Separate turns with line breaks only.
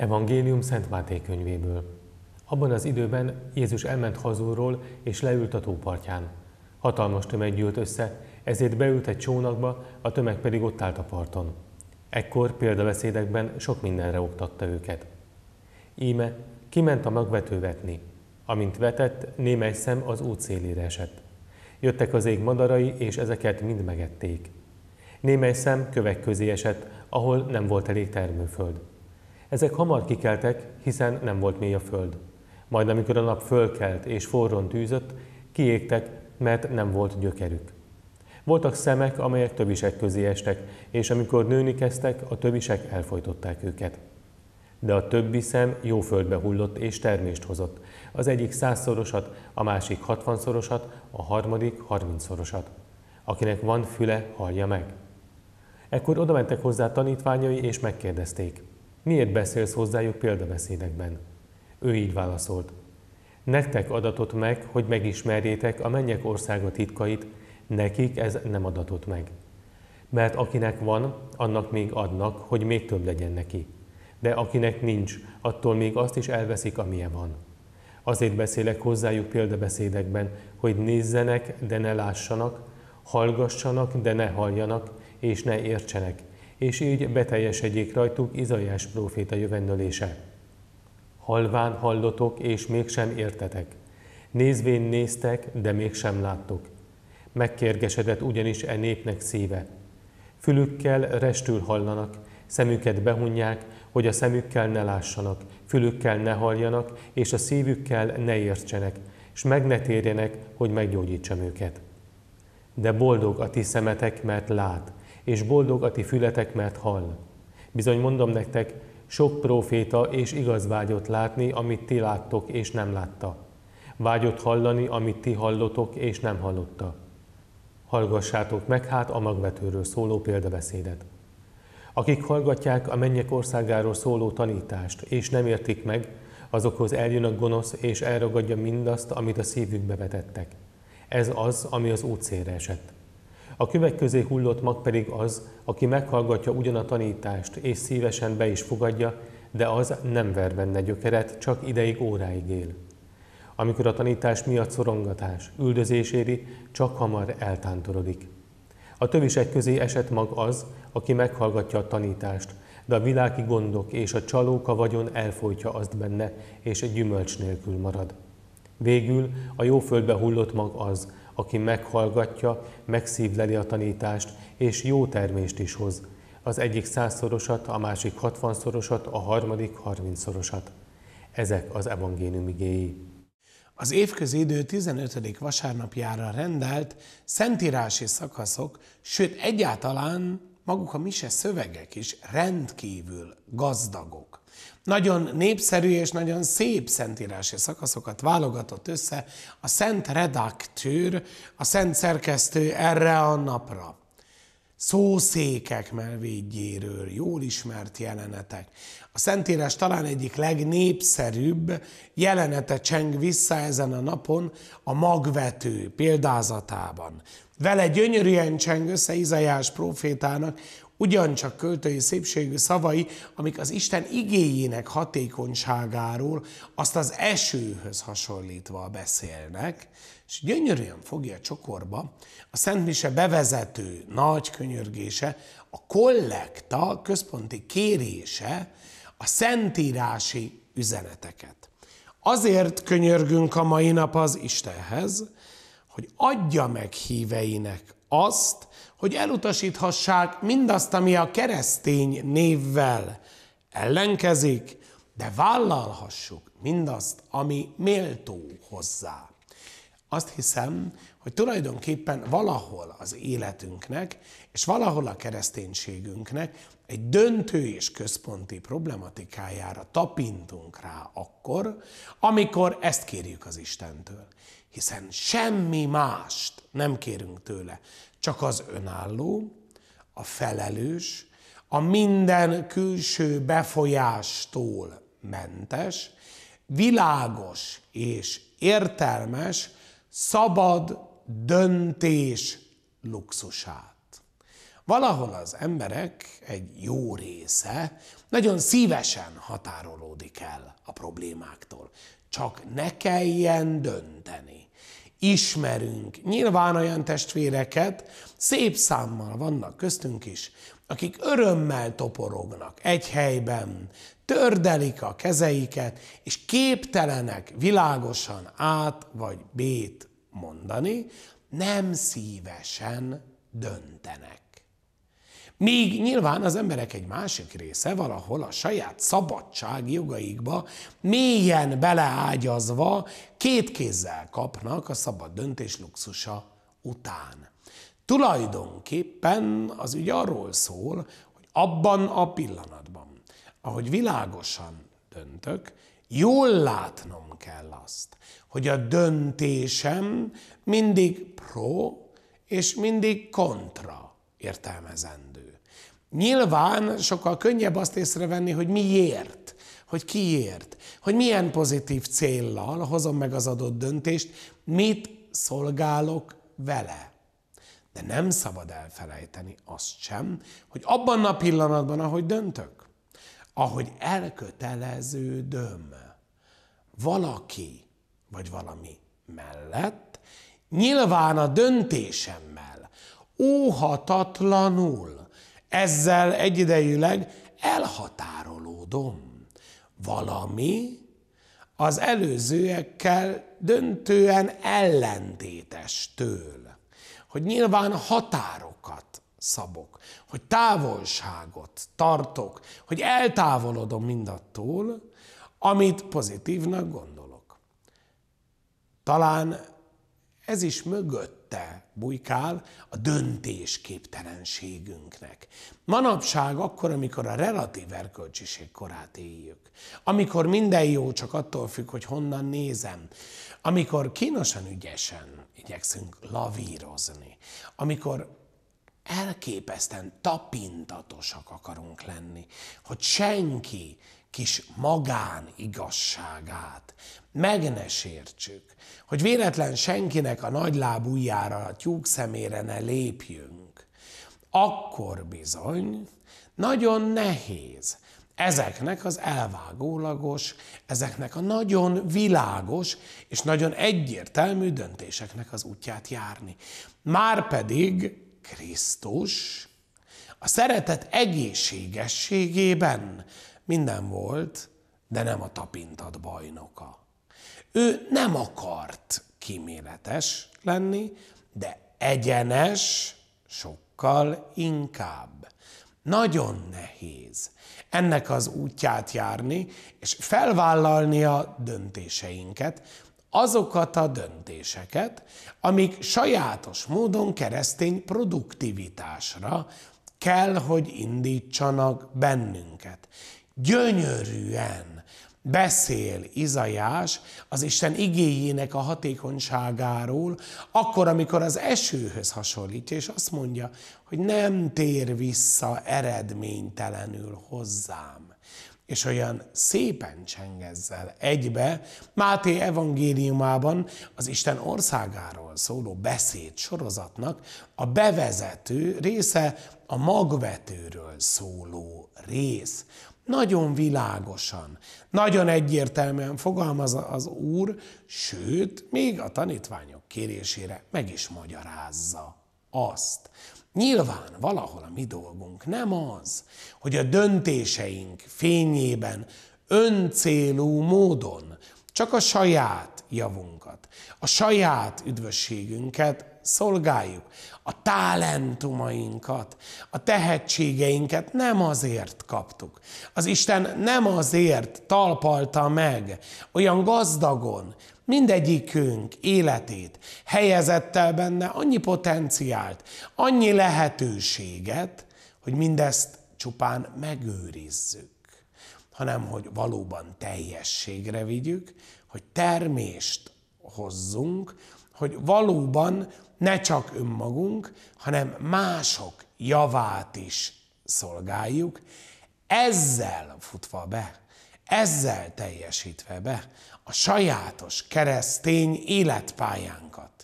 Evangélium Szent Máté könyvéből. Abban az időben Jézus elment hazulról és leült a tópartján. Hatalmas tömeg gyűlt össze, ezért beült egy csónakba, a tömeg pedig ott állt a parton. Ekkor példaveszédekben sok mindenre oktatta őket. Íme kiment a magvető vetni. Amint vetett, némely szem az út szélére esett. Jöttek az ég madarai, és ezeket mind megették. Némely szem kövek közé esett, ahol nem volt elég termőföld. Ezek hamar kikeltek, hiszen nem volt mély a föld. Majd amikor a nap fölkelt és forron tűzött, kiégtek, mert nem volt gyökerük. Voltak szemek, amelyek tövisek közé estek, és amikor nőni kezdtek, a tövisek elfojtották őket. De a többi szem jó földbe hullott és termést hozott. Az egyik százszorosat, a másik hatvanszorosat, a harmadik harmincszorosat. Akinek van füle, hallja meg. Ekkor odamentek hozzá tanítványai és megkérdezték – Miért beszélsz hozzájuk példabeszédekben? Ő így válaszolt. Nektek adatot meg, hogy megismerjétek a mennyek országa titkait, nekik ez nem adatot meg. Mert akinek van, annak még adnak, hogy még több legyen neki. De akinek nincs, attól még azt is elveszik, amilyen van. Azért beszélek hozzájuk példabeszédekben, hogy nézzenek, de ne lássanak, hallgassanak, de ne halljanak, és ne értsenek, és így beteljesedjék rajtuk Izajás próféta jövendőlése. Halván hallotok, és mégsem értetek. Nézvén néztek, de mégsem láttok. Megkérgesedett ugyanis e népnek szíve. Fülükkel restül hallanak, szemüket behunják, hogy a szemükkel ne lássanak, fülükkel ne halljanak, és a szívükkel ne értsenek, s meg ne térjenek, hogy meggyógyítsam őket. De boldog a ti szemetek, mert lát, és boldog a ti fületek, mert hall. Bizony mondom nektek, sok próféta és igaz vágyott látni, amit ti láttok és nem látta. Vágyot hallani, amit ti hallotok és nem hallotta. Hallgassátok meg hát a magvetőről szóló példabeszédet. Akik hallgatják a mennyek országáról szóló tanítást, és nem értik meg, azokhoz eljön a gonosz, és elragadja mindazt, amit a szívükbe vetettek. Ez az, ami az útszélre esett. A kövek közé hullott mag pedig az, aki meghallgatja ugyan a tanítást, és szívesen be is fogadja, de az nem ver benne gyökeret, csak ideig, óráig él. Amikor a tanítás miatt szorongatás, üldözés éri, csak hamar eltántorodik. A tövisek közé esett mag az, aki meghallgatja a tanítást, de a világi gondok és a csalóka vagyon elfolytja azt benne, és egy gyümölcs nélkül marad. Végül a jóföldbe hullott mag az, aki meghallgatja, megszívleli a tanítást, és jó termést is hoz. Az egyik százszorosat, a másik hatvanszorosat, a harmadik
harmincszorosat. Ezek az
evangélium igéi.
Az évközi idő 15. vasárnapjára rendelt szentírási szakaszok, sőt egyáltalán maguk a mise szövegek is rendkívül gazdagok. Nagyon népszerű és nagyon szép szentírási szakaszokat válogatott össze a Szent Redaktőr, a Szent Szerkesztő erre a napra szószékek melvédjéről, jól ismert jelenetek. A Szentírás talán egyik legnépszerűbb jelenete cseng vissza ezen a napon a magvető példázatában. Vele gyönyörűen cseng össze Izajás profétának ugyancsak költői szépségű szavai, amik az Isten igéjének hatékonyságáról azt az esőhöz hasonlítva beszélnek, és gyönyörűen fogja csokorba a Szent Mise bevezető nagy könyörgése, a kollekta központi kérése, a szentírási üzeneteket. Azért könyörgünk a mai nap az Istenhez, hogy adja meg híveinek azt, hogy elutasíthassák mindazt, ami a keresztény névvel ellenkezik, de vállalhassuk mindazt, ami méltó hozzá azt hiszem, hogy tulajdonképpen valahol az életünknek, és valahol a kereszténységünknek egy döntő és központi problematikájára tapintunk rá akkor, amikor ezt kérjük az Istentől. Hiszen semmi mást nem kérünk tőle, csak az önálló, a felelős, a minden külső befolyástól mentes, világos és értelmes, szabad döntés luxusát. Valahol az emberek egy jó része nagyon szívesen határolódik el a problémáktól. Csak ne kelljen dönteni ismerünk. Nyilván olyan testvéreket szép számmal vannak köztünk is, akik örömmel toporognak egy helyben, tördelik a kezeiket, és képtelenek világosan át vagy bét mondani, nem szívesen döntenek. Még nyilván az emberek egy másik része valahol a saját jogaikba mélyen beleágyazva két kézzel kapnak a szabad döntés luxusa után. Tulajdonképpen az ügy arról szól, hogy abban a pillanatban, ahogy világosan döntök, jól látnom kell azt, hogy a döntésem mindig pro és mindig kontra értelmezendő. Nyilván sokkal könnyebb azt észrevenni, hogy miért, hogy kiért, hogy milyen pozitív céllal hozom meg az adott döntést, mit szolgálok vele. De nem szabad elfelejteni azt sem, hogy abban a pillanatban, ahogy döntök, ahogy elköteleződöm valaki vagy valami mellett, nyilván a döntésemmel óhatatlanul. Ezzel egyidejűleg elhatárolódom. Valami az előzőekkel döntően ellentétes től. Hogy nyilván határokat szabok, hogy távolságot tartok, hogy eltávolodom mindattól, amit pozitívnak gondolok. Talán ez is mögött mögötte bujkál a döntésképtelenségünknek. Manapság akkor, amikor a relatív erkölcsiség korát éljük, amikor minden jó csak attól függ, hogy honnan nézem, amikor kínosan ügyesen igyekszünk lavírozni, amikor elképesztően tapintatosak akarunk lenni, hogy senki kis magán igazságát. Meg ne sértsük, hogy véletlen senkinek a nagyláb ujjára, a tyúk szemére ne lépjünk. Akkor bizony nagyon nehéz ezeknek az elvágólagos, ezeknek a nagyon világos és nagyon egyértelmű döntéseknek az útját járni. Márpedig Krisztus a szeretet egészségességében minden volt, de nem a tapintat bajnoka. Ő nem akart kíméletes lenni, de egyenes sokkal inkább. Nagyon nehéz ennek az útját járni, és felvállalni a döntéseinket, azokat a döntéseket, amik sajátos módon keresztény produktivitásra kell, hogy indítsanak bennünket gyönyörűen beszél Izajás az Isten igéjének a hatékonyságáról, akkor, amikor az esőhöz hasonlítja, és azt mondja, hogy nem tér vissza eredménytelenül hozzám. És olyan szépen csengezzel egybe Máté evangéliumában az Isten országáról szóló beszéd sorozatnak a bevezető része a magvetőről szóló rész nagyon világosan, nagyon egyértelműen fogalmaz az Úr, sőt, még a tanítványok kérésére meg is magyarázza azt. Nyilván valahol a mi dolgunk nem az, hogy a döntéseink fényében öncélú módon csak a saját javunkat, a saját üdvösségünket szolgáljuk, a talentumainkat, a tehetségeinket nem azért kaptuk. Az Isten nem azért talpalta meg olyan gazdagon, mindegyikünk életét, helyezett el benne annyi potenciált, annyi lehetőséget, hogy mindezt csupán megőrizzük, hanem hogy valóban teljességre vigyük, hogy termést hozzunk, hogy valóban ne csak önmagunk, hanem mások javát is szolgáljuk, ezzel futva be, ezzel teljesítve be a sajátos keresztény életpályánkat.